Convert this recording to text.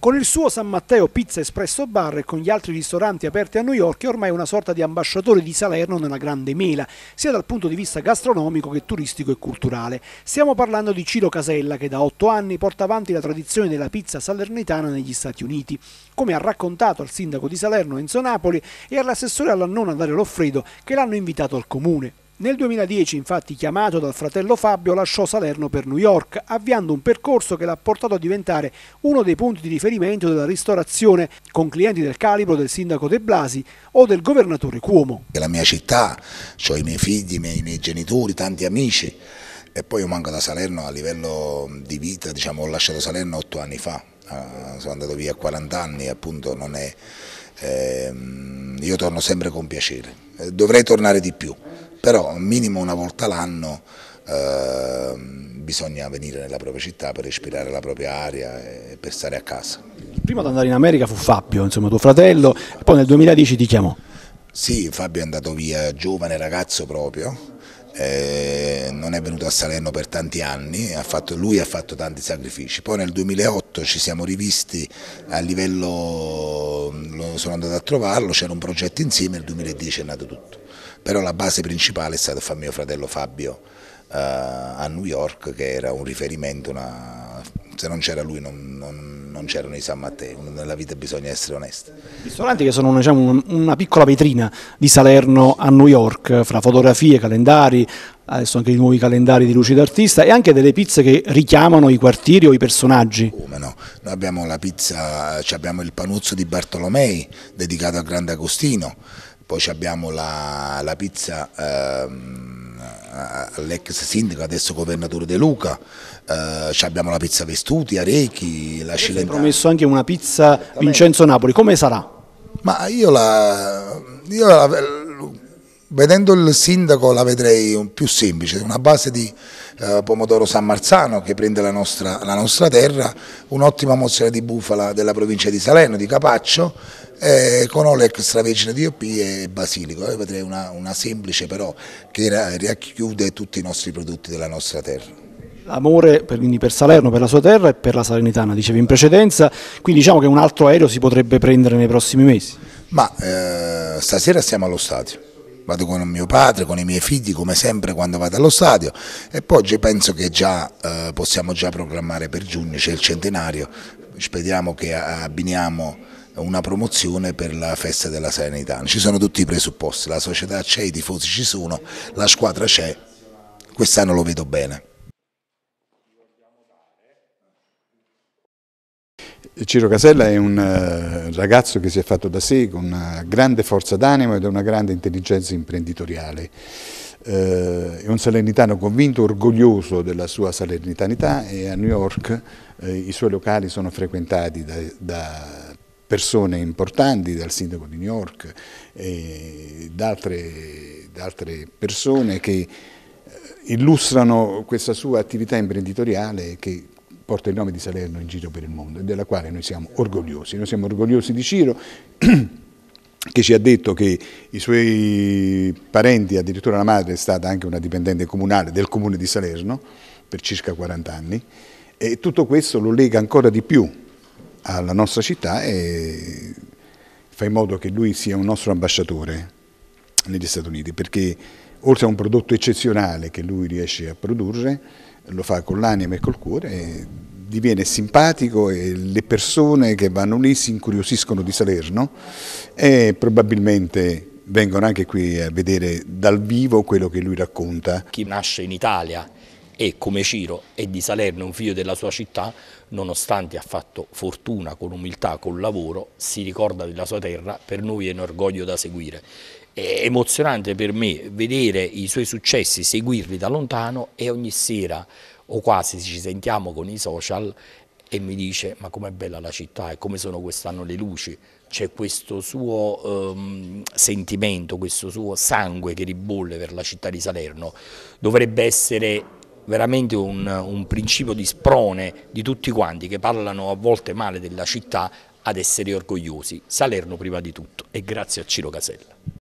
Con il suo San Matteo Pizza Espresso Bar e con gli altri ristoranti aperti a New York è ormai una sorta di ambasciatore di Salerno nella Grande Mela, sia dal punto di vista gastronomico che turistico e culturale. Stiamo parlando di Ciro Casella che da otto anni porta avanti la tradizione della pizza salernitana negli Stati Uniti. Come ha raccontato al sindaco di Salerno Enzo Napoli e all'assessore alla nona Dario Loffredo che l'hanno invitato al comune. Nel 2010, infatti, chiamato dal fratello Fabio, lasciò Salerno per New York, avviando un percorso che l'ha portato a diventare uno dei punti di riferimento della ristorazione con clienti del calibro del sindaco De Blasi o del governatore Cuomo. La mia città, ho i miei figli, i miei, i miei genitori, tanti amici e poi io manco da Salerno a livello di vita, diciamo, ho lasciato Salerno otto anni fa, eh, sono andato via a 40 anni, appunto non è... Ehm, io torno sempre con piacere, dovrei tornare di più però minimo una volta l'anno eh, bisogna venire nella propria città per respirare la propria aria e per stare a casa. Prima primo ad andare in America fu Fabio, insomma tuo fratello, e poi nel 2010 ti chiamò. Sì, Fabio è andato via giovane ragazzo proprio, eh, non è venuto a Salerno per tanti anni, ha fatto, lui ha fatto tanti sacrifici. Poi nel 2008 ci siamo rivisti a livello, sono andato a trovarlo, c'era un progetto insieme, e nel 2010 è nato tutto però la base principale è stata stato mio fratello Fabio eh, a New York che era un riferimento, una... se non c'era lui non, non non c'erano i San Matteo, nella vita bisogna essere onesti. Ristoranti che sono diciamo, una piccola vetrina di Salerno a New York, fra fotografie, calendari, adesso anche i nuovi calendari di luci d'artista e anche delle pizze che richiamano i quartieri o i personaggi. Come no? Noi abbiamo la pizza, abbiamo il panuzzo di Bartolomei dedicato a Grande Agostino, poi abbiamo la, la pizza ehm, all'ex sindaco, adesso governatore De Luca, eh, abbiamo la pizza Vestuti, Arechi, la Cilentana. Ho promesso anche una pizza Vincenzo Napoli, come sarà? Ma io la... Io la vedendo il sindaco la vedrei più semplice, una base di eh, pomodoro San Marzano che prende la nostra, la nostra terra, un'ottima mozzarella di bufala della provincia di Salerno, di Capaccio, eh, con olio extravergine di OP e basilico. Io eh, vedrei una, una semplice però che racchiude tutti i nostri prodotti della nostra terra. Amore per, per, Salerno, per la sua terra e per la Salernitana, dicevi in precedenza, quindi diciamo che un altro aereo si potrebbe prendere nei prossimi mesi. Ma eh, stasera siamo allo stadio vado con mio padre, con i miei figli come sempre quando vado allo stadio e poi penso che già eh, possiamo già programmare per giugno, c'è il centenario, speriamo che abbiniamo una promozione per la festa della serenità, ci sono tutti i presupposti, la società c'è, i tifosi ci sono, la squadra c'è, quest'anno lo vedo bene. Ciro Casella è un eh, ragazzo che si è fatto da sé con una grande forza d'animo ed una grande intelligenza imprenditoriale. Eh, è un salernitano convinto, orgoglioso della sua salernitanità e a New York eh, i suoi locali sono frequentati da, da persone importanti, dal sindaco di New York e da altre, da altre persone che illustrano questa sua attività imprenditoriale che porta il nome di Salerno in giro per il mondo e della quale noi siamo orgogliosi. Noi siamo orgogliosi di Ciro che ci ha detto che i suoi parenti, addirittura la madre, è stata anche una dipendente comunale del comune di Salerno per circa 40 anni e tutto questo lo lega ancora di più alla nostra città e fa in modo che lui sia un nostro ambasciatore negli Stati Uniti perché oltre a un prodotto eccezionale che lui riesce a produrre, lo fa con l'anima e col cuore diviene simpatico e le persone che vanno lì si incuriosiscono di Salerno e probabilmente vengono anche qui a vedere dal vivo quello che lui racconta. Chi nasce in Italia e come Ciro è di Salerno, un figlio della sua città, nonostante ha fatto fortuna con umiltà, col lavoro, si ricorda della sua terra, per noi è un orgoglio da seguire. È emozionante per me vedere i suoi successi, seguirli da lontano e ogni sera o quasi ci sentiamo con i social e mi dice ma com'è bella la città e come sono quest'anno le luci, c'è questo suo um, sentimento, questo suo sangue che ribolle per la città di Salerno, dovrebbe essere veramente un, un principio di sprone di tutti quanti che parlano a volte male della città ad essere orgogliosi, Salerno prima di tutto e grazie a Ciro Casella.